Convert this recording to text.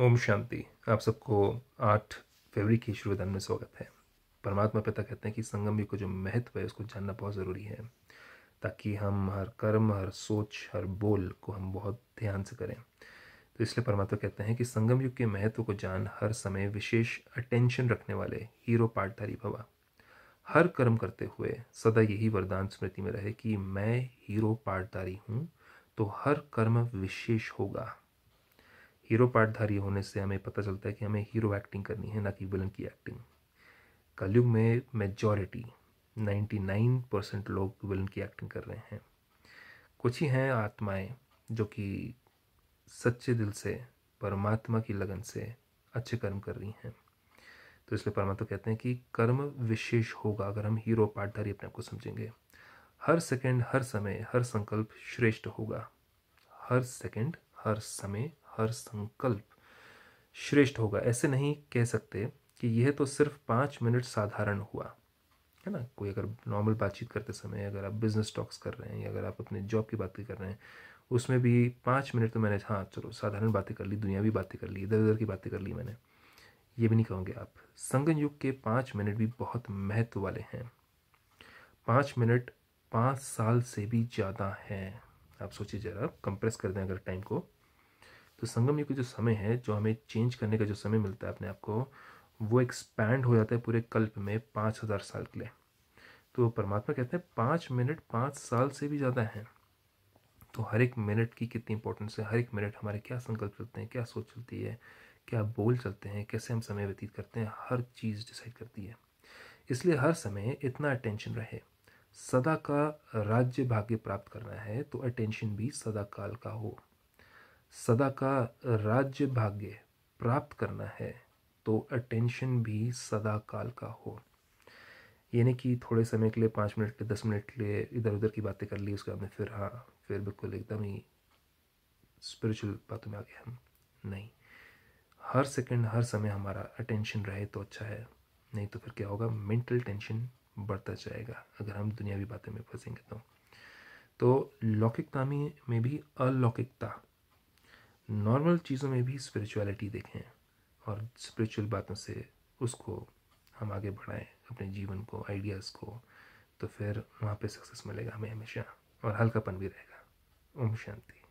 ओम शांति आप सबको आठ फरवरी की शुरुआत में स्वागत है परमात्मा पिता कहते हैं कि संगम युग का जो महत्व है उसको जानना बहुत ज़रूरी है ताकि हम हर कर्म हर सोच हर बोल को हम बहुत ध्यान से करें तो इसलिए परमात्मा कहते हैं कि संगम युग के महत्व को जान हर समय विशेष अटेंशन रखने वाले हीरो पाठधारी भवा हर कर्म करते हुए सदा यही वरदान स्मृति में रहे कि मैं हीरो पाठधारी हूँ तो हर कर्म विशेष होगा हीरो पार्टधारी होने से हमें पता चलता है कि हमें हीरो एक्टिंग करनी है ना कि विलन की एक्टिंग कलयुग में मेजॉरिटी 99 परसेंट लोग विलन की एक्टिंग कर रहे हैं कुछ ही हैं आत्माएं जो कि सच्चे दिल से परमात्मा की लगन से अच्छे कर्म कर रही हैं तो इसलिए परमात्मा कहते हैं कि कर्म विशेष होगा अगर हम हीरो पाठधारी अपने आप को समझेंगे हर सेकंड हर समय हर संकल्प श्रेष्ठ होगा हर सेकंड हर समय हर संकल्प श्रेष्ठ होगा ऐसे नहीं कह सकते कि यह तो सिर्फ पाँच मिनट साधारण हुआ है ना कोई अगर नॉर्मल बातचीत करते समय अगर आप बिजनेस टॉक्स कर रहे हैं या अगर आप अपने जॉब की बात कर रहे हैं उसमें भी पाँच मिनट तो मैंने हाँ चलो साधारण बातें कर ली दुनियावी बातें कर ली इधर उधर की बातें कर ली मैंने ये भी नहीं कहोगे आप संगन युग के पाँच मिनट भी बहुत महत्व वाले हैं पाँच मिनट पाँच साल से भी ज़्यादा हैं आप सोचिए ज़रा कंप्रेस कर दें अगर टाइम को तो संगम युग का जो समय है जो हमें चेंज करने का जो समय मिलता है अपने आप को वो एक्सपैंड हो जाता है पूरे कल्प में पाँच हज़ार साल के लिए तो परमात्मा कहते हैं पाँच मिनट पाँच साल से भी ज़्यादा हैं तो हर एक मिनट की कितनी इंपॉर्टेंस है हर एक मिनट हमारे क्या संकल्प चलते हैं क्या सोच चलती है क्या बोल चलते हैं कैसे हम समय व्यतीत करते हैं हर चीज़ डिसाइड करती है इसलिए हर समय इतना अटेंशन रहे सदा का राज्य भाग्य प्राप्त करना है तो अटेंशन भी सदा काल का हो सदा का राज्य भाग्य प्राप्त करना है तो अटेंशन भी सदा काल का हो यानी कि थोड़े समय के लिए पाँच मिनट के दस मिनट के लिए इधर उधर की बातें कर ली उसके बाद में फिर हाँ फिर बिल्कुल एकदम ही स्पिरिचुअल बातों में आ गए हम नहीं हर सेकंड हर समय हमारा अटेंशन रहे तो अच्छा है नहीं तो फिर क्या होगा मेंटल टेंशन बढ़ता जाएगा अगर हम दुनियावी बातें में फंसेंगे तो तो लौकिकता में भी अलौकिकता नॉर्मल चीज़ों में भी स्पिरिचुअलिटी देखें और स्पिरिचुअल बातों से उसको हम आगे बढ़ाएं अपने जीवन को आइडियाज़ को तो फिर वहाँ पे सक्सेस मिलेगा हमें हमेशा और हल्कापन भी रहेगा ओम शांति